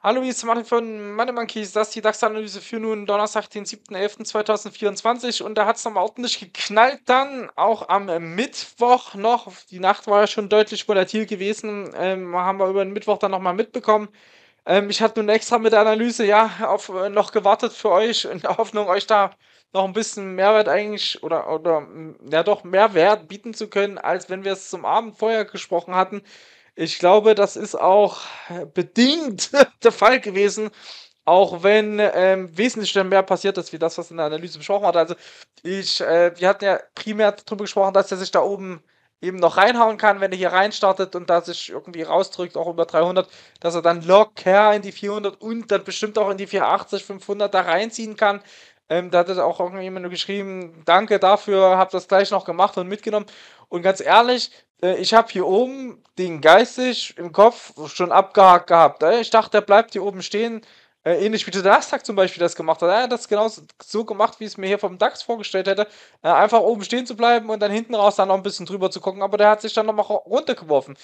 Hallo, hier ist Martin von Money Monkeys. Das ist die DAX-Analyse für nun Donnerstag, den 7.11.2024. Und da hat es nochmal ordentlich geknallt dann, auch am Mittwoch noch. Die Nacht war ja schon deutlich volatil gewesen. Ähm, haben wir über den Mittwoch dann nochmal mitbekommen. Ähm, ich hatte nun extra mit der Analyse ja auf, äh, noch gewartet für euch in der Hoffnung, euch da noch ein bisschen Mehrwert eigentlich oder, oder mm, ja doch Mehrwert bieten zu können, als wenn wir es zum Abend vorher gesprochen hatten. Ich glaube, das ist auch äh, bedingt der Fall gewesen, auch wenn ähm, wesentlich mehr passiert ist, wie das, was in der Analyse besprochen hat. Also ich, äh, wir hatten ja primär darüber gesprochen, dass er sich da oben eben noch reinhauen kann, wenn er hier reinstartet und da sich irgendwie rausdrückt, auch über 300, dass er dann locker in die 400 und dann bestimmt auch in die 480, 500 da reinziehen kann. Ähm, da hat auch irgendjemand geschrieben, danke dafür, hab das gleich noch gemacht und mitgenommen. Und ganz ehrlich, äh, ich habe hier oben den geistig im Kopf schon abgehakt gehabt. Äh? Ich dachte, der bleibt hier oben stehen äh, ähnlich wie der DAX-Tag zum Beispiel das gemacht hat. Er hat das genau so gemacht, wie ich es mir hier vom DAX vorgestellt hätte. Äh, einfach oben stehen zu bleiben und dann hinten raus dann noch ein bisschen drüber zu gucken. Aber der hat sich dann nochmal runtergeworfen.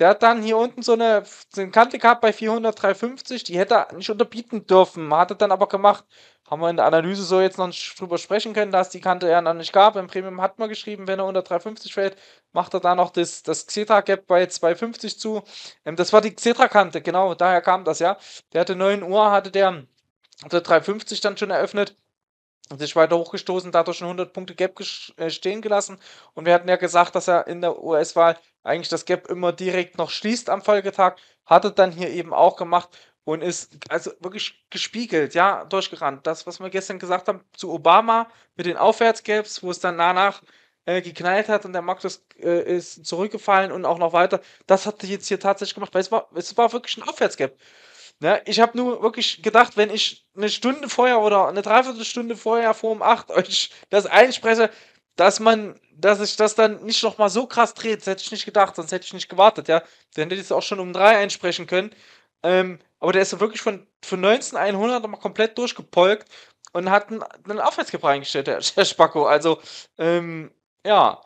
Der hat dann hier unten so eine, so eine Kante gehabt bei 400, 350. Die hätte er nicht unterbieten dürfen. Hat er dann aber gemacht haben wir in der Analyse so jetzt noch nicht drüber sprechen können, dass die Kante er noch nicht gab. Im Premium hat man geschrieben, wenn er unter 3,50 fällt, macht er da noch das, das Xetra-Gap bei 2,50 zu. Ähm, das war die Xetra-Kante, genau, daher kam das, ja. Der hatte 9 Uhr, hatte der auf 3,50 dann schon eröffnet und sich weiter hochgestoßen, dadurch schon 100 Punkte Gap äh, stehen gelassen. Und wir hatten ja gesagt, dass er in der US-Wahl eigentlich das Gap immer direkt noch schließt am Folgetag. Hatte dann hier eben auch gemacht und ist also wirklich gespiegelt, ja, durchgerannt. Das, was wir gestern gesagt haben zu Obama mit den Aufwärtsgaps, wo es dann danach äh, geknallt hat und der Markus äh, ist zurückgefallen und auch noch weiter, das hat sich jetzt hier tatsächlich gemacht, weil es war, es war wirklich ein Aufwärtsgap. Ne? Ich habe nur wirklich gedacht, wenn ich eine Stunde vorher oder eine Dreiviertelstunde vorher vor um 8 euch das einspreche, dass man, dass ich das dann nicht nochmal so krass dreht, das hätte ich nicht gedacht, sonst hätte ich nicht gewartet, ja. Dann hätte ich es auch schon um drei einsprechen können. Ähm, aber der ist so wirklich von, von 1900 mal komplett durchgepolkt und hat einen, einen Aufwärtskipper eingestellt, der, der Spacko. Also, ähm, ja.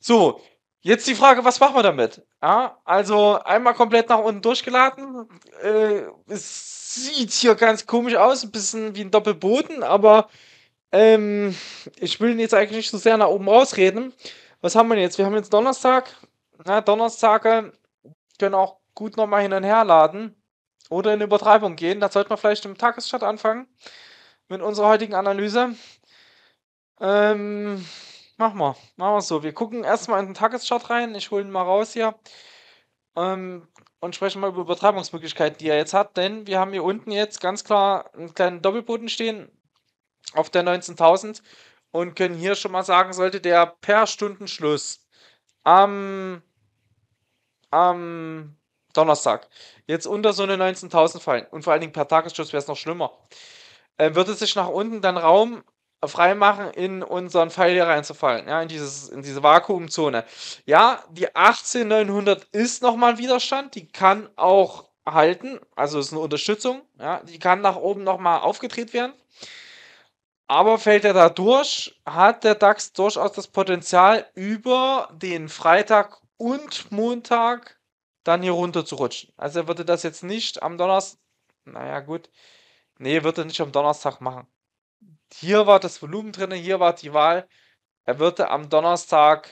So, jetzt die Frage, was machen wir damit? Ja, also einmal komplett nach unten durchgeladen. Äh, es sieht hier ganz komisch aus, ein bisschen wie ein Doppelboden, aber ähm, ich will ihn jetzt eigentlich nicht so sehr nach oben rausreden. Was haben wir jetzt? Wir haben jetzt Donnerstag. Na, Donnerstage äh, können auch gut nochmal hin und her laden oder in Übertreibung gehen. Da sollte man vielleicht im Tageschat anfangen mit unserer heutigen Analyse. Ähm, machen wir. Machen wir so. Wir gucken erstmal in den Tageschart rein. Ich hole ihn mal raus hier. Ähm, und sprechen mal über Übertreibungsmöglichkeiten, die er jetzt hat. Denn wir haben hier unten jetzt ganz klar einen kleinen Doppelboden stehen auf der 19.000 und können hier schon mal sagen, sollte der per Stundenschluss am, am Donnerstag, jetzt unter so eine 19.000 fallen und vor allen Dingen per Tagesschuss wäre es noch schlimmer, äh, würde sich nach unten dann Raum freimachen, in unseren Pfeil hier reinzufallen, ja, in, dieses, in diese Vakuumzone. Ja, die 18900 ist nochmal ein Widerstand, die kann auch halten, also ist eine Unterstützung, ja, die kann nach oben nochmal aufgedreht werden. Aber fällt er da durch, hat der DAX durchaus das Potenzial, über den Freitag und Montag dann hier runter zu rutschen. Also er würde das jetzt nicht am Donnerstag, naja gut, nee, würde nicht am Donnerstag machen. Hier war das Volumen drin, hier war die Wahl. Er würde am Donnerstag,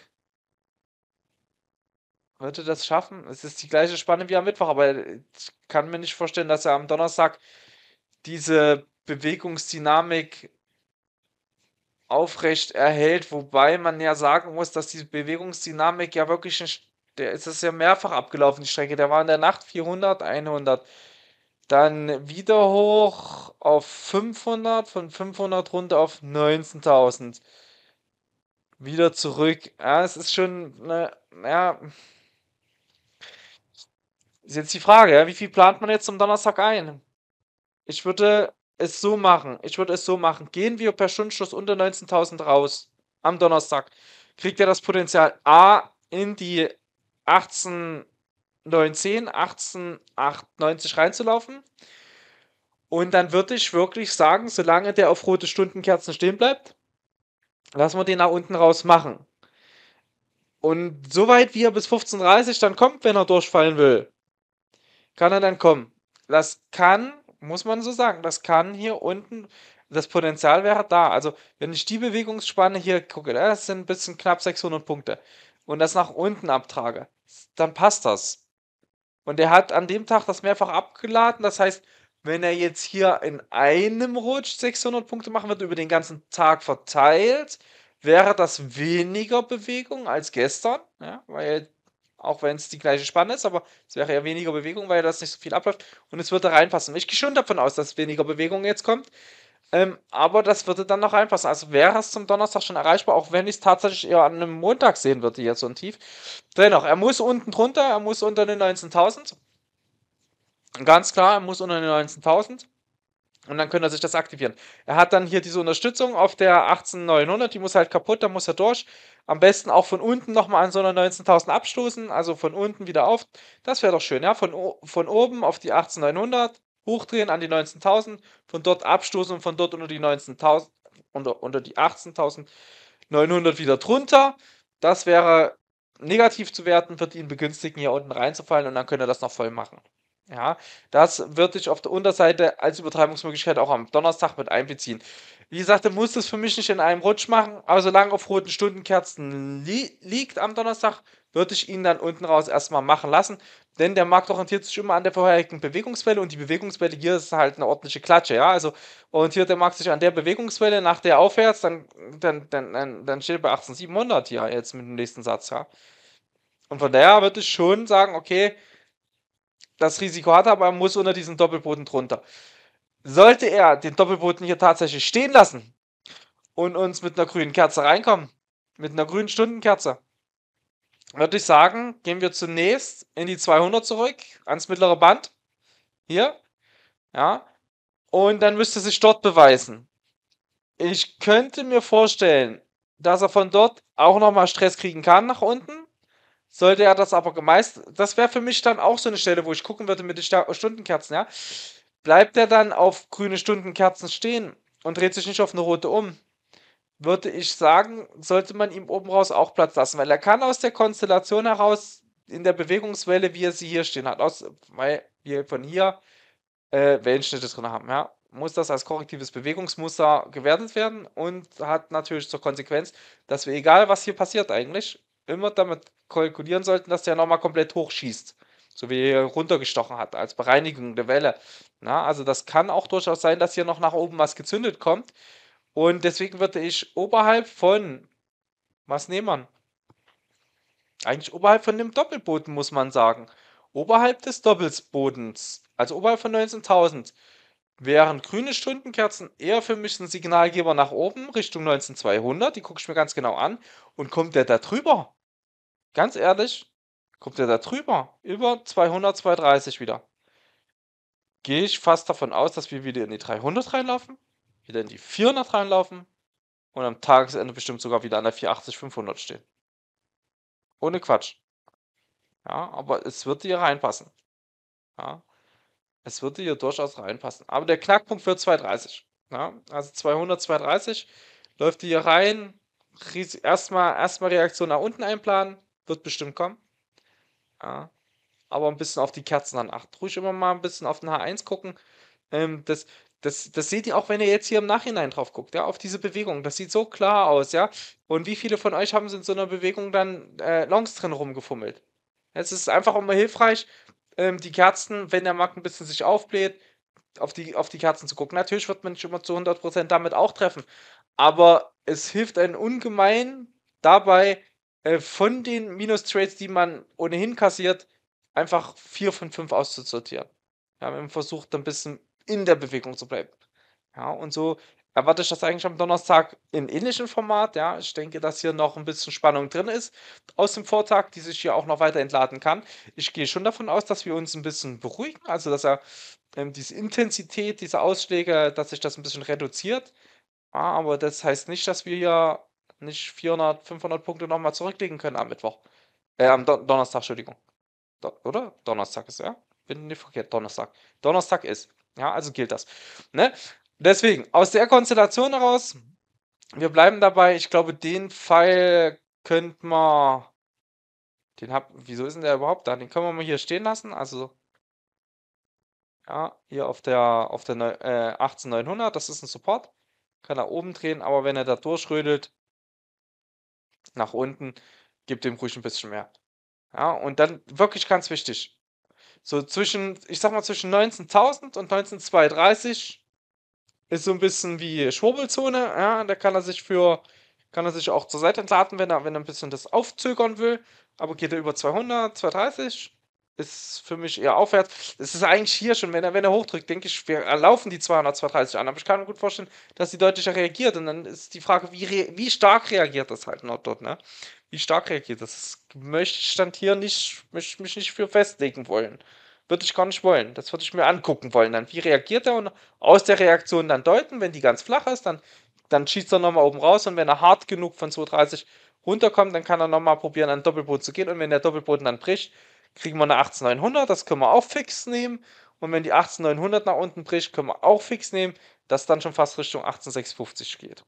würde das schaffen? Es ist die gleiche Spanne wie am Mittwoch, aber ich kann mir nicht vorstellen, dass er am Donnerstag diese Bewegungsdynamik aufrecht erhält, wobei man ja sagen muss, dass die Bewegungsdynamik ja wirklich nicht der ist es ja mehrfach abgelaufen, die Strecke. Der war in der Nacht 400, 100. Dann wieder hoch auf 500, von 500 runter auf 19.000. Wieder zurück. Ja, es ist schon, eine, ja. Ist jetzt die Frage, wie viel plant man jetzt zum Donnerstag ein? Ich würde es so machen. Ich würde es so machen. Gehen wir per Stundenschluss unter 19.000 raus am Donnerstag. Kriegt er das Potenzial A in die 1819, 1898 reinzulaufen. Und dann würde ich wirklich sagen, solange der auf rote Stundenkerzen stehen bleibt, lassen wir den nach unten raus machen. Und soweit wie er bis 15.30 dann kommt, wenn er durchfallen will, kann er dann kommen. Das kann, muss man so sagen, das kann hier unten, das Potenzial wäre da. Also, wenn ich die Bewegungsspanne hier gucke, das sind ein bisschen knapp 600 Punkte und das nach unten abtrage, dann passt das. Und er hat an dem Tag das mehrfach abgeladen. Das heißt, wenn er jetzt hier in einem Rutsch 600 Punkte machen wird, über den ganzen Tag verteilt, wäre das weniger Bewegung als gestern. Ja, weil, auch wenn es die gleiche Spanne ist, aber es wäre ja weniger Bewegung, weil das nicht so viel abläuft. Und es würde reinpassen. Ich gehe schon davon aus, dass weniger Bewegung jetzt kommt. Ähm, aber das würde dann noch einpassen. Also wäre es zum Donnerstag schon erreichbar, auch wenn ich es tatsächlich eher an einem Montag sehen würde, jetzt so ein Tief. Dennoch, er muss unten drunter, er muss unter den 19.000. Ganz klar, er muss unter den 19.000. Und dann könnte er sich das aktivieren. Er hat dann hier diese Unterstützung auf der 18900, die muss halt kaputt, da muss er durch. Am besten auch von unten nochmal an so einer 19.000 abstoßen, also von unten wieder auf. Das wäre doch schön, ja. Von, von oben auf die 18900, hochdrehen an die 19.000, von dort abstoßen und von dort unter die 19.000, unter, unter die 18.900 wieder drunter. Das wäre negativ zu werten, wird ihn begünstigen, hier unten reinzufallen und dann könnte er das noch voll machen. Ja, das würde ich auf der Unterseite als Übertreibungsmöglichkeit auch am Donnerstag mit einbeziehen. Wie gesagt, er muss das für mich nicht in einem Rutsch machen, aber solange auf roten Stundenkerzen li liegt am Donnerstag, würde ich ihn dann unten raus erstmal machen lassen. Denn der Markt orientiert sich immer an der vorherigen Bewegungswelle und die Bewegungswelle hier ist halt eine ordentliche Klatsche, ja. Also orientiert der Markt sich an der Bewegungswelle, nach der aufwärts, dann, dann, dann, dann steht er bei 18700 hier jetzt mit dem nächsten Satz, ja. Und von daher würde ich schon sagen, okay, das Risiko hat er, aber er muss unter diesen Doppelboden drunter. Sollte er den Doppelboden hier tatsächlich stehen lassen und uns mit einer grünen Kerze reinkommen, mit einer grünen Stundenkerze, würde ich sagen, gehen wir zunächst in die 200 zurück, ans mittlere Band. Hier. Ja. Und dann müsste sich dort beweisen. Ich könnte mir vorstellen, dass er von dort auch nochmal Stress kriegen kann nach unten. Sollte er das aber gemeistert, das wäre für mich dann auch so eine Stelle, wo ich gucken würde mit den Stundenkerzen, ja. Bleibt er dann auf grüne Stundenkerzen stehen und dreht sich nicht auf eine rote um, würde ich sagen, sollte man ihm oben raus auch Platz lassen, weil er kann aus der Konstellation heraus in der Bewegungswelle, wie er sie hier stehen hat, aus, weil wir von hier äh, Wellenschnitte drin haben, ja, muss das als korrektives Bewegungsmuster gewertet werden und hat natürlich zur Konsequenz, dass wir, egal was hier passiert eigentlich, immer damit kalkulieren sollten, dass der nochmal komplett hochschießt. So wie er runtergestochen hat, als Bereinigung der Welle. Na, also das kann auch durchaus sein, dass hier noch nach oben was gezündet kommt. Und deswegen würde ich oberhalb von, was nehmen wir? Eigentlich oberhalb von dem Doppelboden, muss man sagen. Oberhalb des Doppelbodens, also oberhalb von 19.000, wären grüne Stundenkerzen eher für mich ein Signalgeber nach oben, Richtung 19.200. Die gucke ich mir ganz genau an. Und kommt der da drüber? Ganz ehrlich, kommt der da drüber? Über 200, 230 wieder. Gehe ich fast davon aus, dass wir wieder in die 300 reinlaufen? wieder in die 400 reinlaufen und am Tagesende bestimmt sogar wieder an der 480, 500 stehen. Ohne Quatsch. Ja, aber es wird dir reinpassen. Ja, es wird dir durchaus reinpassen. Aber der Knackpunkt wird 230. Ja, also 200, 230 läuft dir hier rein. Erstmal, erstmal Reaktion nach unten einplanen. Wird bestimmt kommen. Ja, aber ein bisschen auf die Kerzen dann achten. Ruhig immer mal ein bisschen auf den H1 gucken. Ähm, das, das, das seht ihr auch, wenn ihr jetzt hier im Nachhinein drauf guckt, ja, auf diese Bewegung. Das sieht so klar aus, ja. Und wie viele von euch haben in so einer Bewegung dann äh, Longs drin rumgefummelt? Es ist einfach immer hilfreich, ähm, die Kerzen, wenn der Markt ein bisschen sich aufbläht, auf die, auf die Kerzen zu gucken. Natürlich wird man nicht immer zu 100% damit auch treffen, aber es hilft einen ungemein dabei, äh, von den Minus-Trades, die man ohnehin kassiert, einfach vier von fünf auszusortieren. Wir haben eben versucht, ein bisschen in der Bewegung zu bleiben. Ja, und so erwarte ich das eigentlich am Donnerstag im ähnlichen Format. Ja, ich denke, dass hier noch ein bisschen Spannung drin ist aus dem Vortag, die sich hier auch noch weiter entladen kann. Ich gehe schon davon aus, dass wir uns ein bisschen beruhigen, also dass er ähm, diese Intensität, diese Ausschläge, dass sich das ein bisschen reduziert. Ja, aber das heißt nicht, dass wir hier nicht 400, 500 Punkte nochmal zurücklegen können am Mittwoch. Äh, am Don Donnerstag, Entschuldigung. Do oder? Donnerstag ist er. Ja? Bin nicht verkehrt, Donnerstag. Donnerstag ist. Ja, also gilt das. Ne? Deswegen, aus der Konstellation heraus, wir bleiben dabei. Ich glaube, den Pfeil könnte man. Den hab. Wieso ist denn der überhaupt da? Den können wir mal hier stehen lassen. Also. Ja, hier auf der, auf der äh, 18900, das ist ein Support. Kann er oben drehen, aber wenn er da durchrödelt, nach unten, gibt dem ruhig ein bisschen mehr. Ja, und dann wirklich ganz wichtig, so zwischen, ich sag mal, zwischen 19.000 und 19.230 ist so ein bisschen wie Schwurbelzone. Ja, da kann er sich für, kann er sich auch zur Seite entladen, wenn er, wenn er ein bisschen das aufzögern will. Aber geht er über 200, 230, ist für mich eher aufwärts. Es ist eigentlich hier schon, wenn er, wenn er hochdrückt, denke ich, wir äh, laufen die 200, 230 an. Aber ich kann mir gut vorstellen, dass sie deutlicher reagiert. Und dann ist die Frage, wie, wie stark reagiert das halt noch dort, ne? wie stark reagiert. Das möchte ich dann hier nicht, möchte mich nicht für festlegen wollen. Würde ich gar nicht wollen. Das würde ich mir angucken wollen. Dann, wie reagiert er und aus der Reaktion dann deuten, wenn die ganz flach ist, dann, dann schießt er nochmal oben raus und wenn er hart genug von 2,30 runterkommt, dann kann er nochmal probieren, an Doppelboden zu gehen und wenn der Doppelboden dann bricht, kriegen wir eine 18900, das können wir auch fix nehmen und wenn die 18900 nach unten bricht, können wir auch fix nehmen, dass dann schon fast Richtung 18650 geht.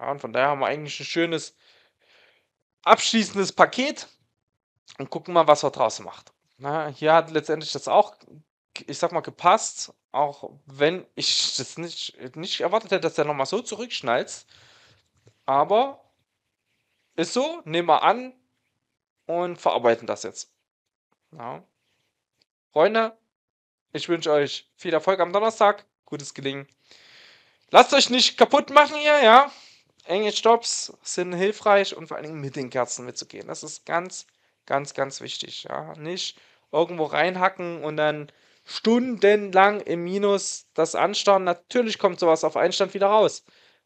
Ja, und von daher haben wir eigentlich ein schönes, abschließendes Paket und gucken mal, was er draus macht. Na, hier hat letztendlich das auch, ich sag mal, gepasst, auch wenn ich das nicht, nicht erwartet hätte, dass er nochmal so zurückschnallt. Aber ist so, nehmen wir an und verarbeiten das jetzt. Ja. Freunde, ich wünsche euch viel Erfolg am Donnerstag, gutes Gelingen. Lasst euch nicht kaputt machen hier, ja enge Stops sind hilfreich und vor allen Dingen mit den Kerzen mitzugehen. Das ist ganz, ganz, ganz wichtig. Ja? Nicht irgendwo reinhacken und dann stundenlang im Minus das anstarren. Natürlich kommt sowas auf Einstand wieder raus.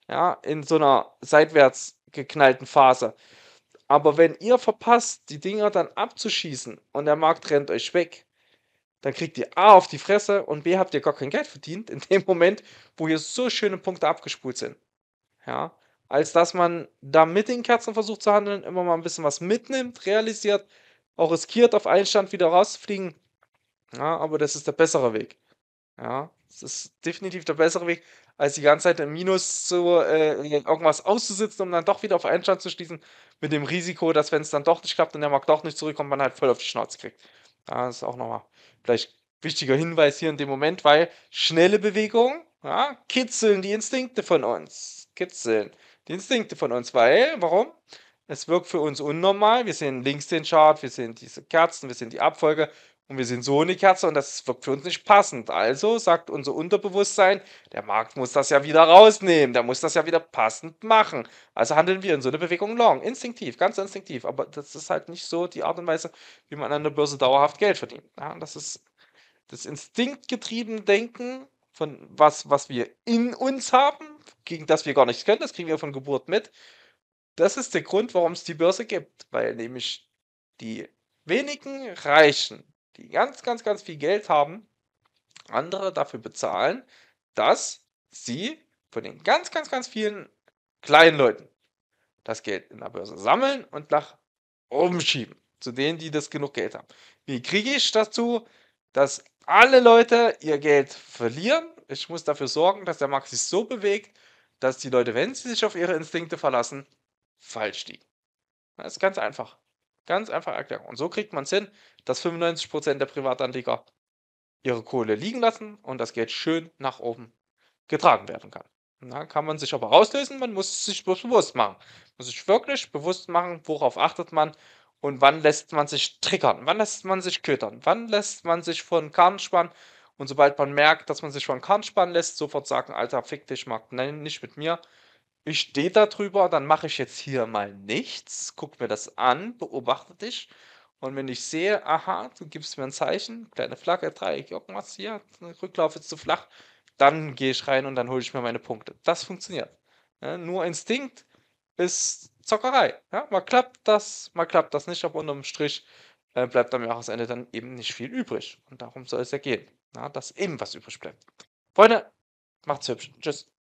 Ja, in so einer seitwärts geknallten Phase. Aber wenn ihr verpasst, die Dinger dann abzuschießen und der Markt rennt euch weg, dann kriegt ihr A auf die Fresse und B habt ihr gar kein Geld verdient in dem Moment, wo hier so schöne Punkte abgespult sind. Ja, als dass man da mit den Kerzen versucht zu handeln, immer mal ein bisschen was mitnimmt, realisiert, auch riskiert, auf einen Stand wieder rauszufliegen. Ja, aber das ist der bessere Weg. Ja, das ist definitiv der bessere Weg, als die ganze Zeit im Minus zu äh, irgendwas auszusitzen, um dann doch wieder auf einen Stand zu schließen, mit dem Risiko, dass wenn es dann doch nicht klappt und der Markt doch nicht zurückkommt, man halt voll auf die Schnauze kriegt. Ja, das ist auch nochmal vielleicht wichtiger Hinweis hier in dem Moment, weil schnelle Bewegungen ja, kitzeln die Instinkte von uns. Kitzeln die Instinkte von uns, weil, warum? Es wirkt für uns unnormal. Wir sehen links den Chart, wir sehen diese Kerzen, wir sehen die Abfolge und wir sehen so eine Kerze und das wirkt für uns nicht passend. Also sagt unser Unterbewusstsein, der Markt muss das ja wieder rausnehmen, der muss das ja wieder passend machen. Also handeln wir in so einer Bewegung long, instinktiv, ganz instinktiv. Aber das ist halt nicht so die Art und Weise, wie man an der Börse dauerhaft Geld verdient. Ja, das ist das instinktgetriebene Denken von was, was wir in uns haben, gegen das wir gar nichts können, das kriegen wir von Geburt mit. Das ist der Grund, warum es die Börse gibt, weil nämlich die wenigen Reichen, die ganz, ganz, ganz viel Geld haben, andere dafür bezahlen, dass sie von den ganz, ganz, ganz vielen kleinen Leuten das Geld in der Börse sammeln und nach oben schieben, zu denen, die das genug Geld haben. Wie kriege ich dazu, dass alle Leute ihr Geld verlieren. Ich muss dafür sorgen, dass der Markt sich so bewegt, dass die Leute, wenn sie sich auf ihre Instinkte verlassen, falsch liegen. Das ist ganz einfach. Ganz einfach erklärt. Und so kriegt man es hin, dass 95% der Privatanleger ihre Kohle liegen lassen und das Geld schön nach oben getragen werden kann. Und dann kann man sich aber rauslösen, man muss es sich bewusst machen. Man muss sich wirklich bewusst machen, worauf achtet man und wann lässt man sich triggern? Wann lässt man sich kötern? Wann lässt man sich von Kahn spannen? Und sobald man merkt, dass man sich von Kahn spannen lässt, sofort sagen, Alter, fick dich, Marc, nein, nicht mit mir. Ich stehe da drüber, dann mache ich jetzt hier mal nichts, guck mir das an, beobachte dich. Und wenn ich sehe, aha, du gibst mir ein Zeichen, kleine Flagge, Dreieck, irgendwas hier, Rücklauf ist zu flach, dann gehe ich rein und dann hole ich mir meine Punkte. Das funktioniert. Ja, nur Instinkt ist Zockerei. Ja, mal klappt das, mal klappt das nicht, aber unterm Strich äh, bleibt am Jahresende dann eben nicht viel übrig. Und darum soll es ja gehen, na, dass eben was übrig bleibt. Freunde, macht's hübsch. Tschüss.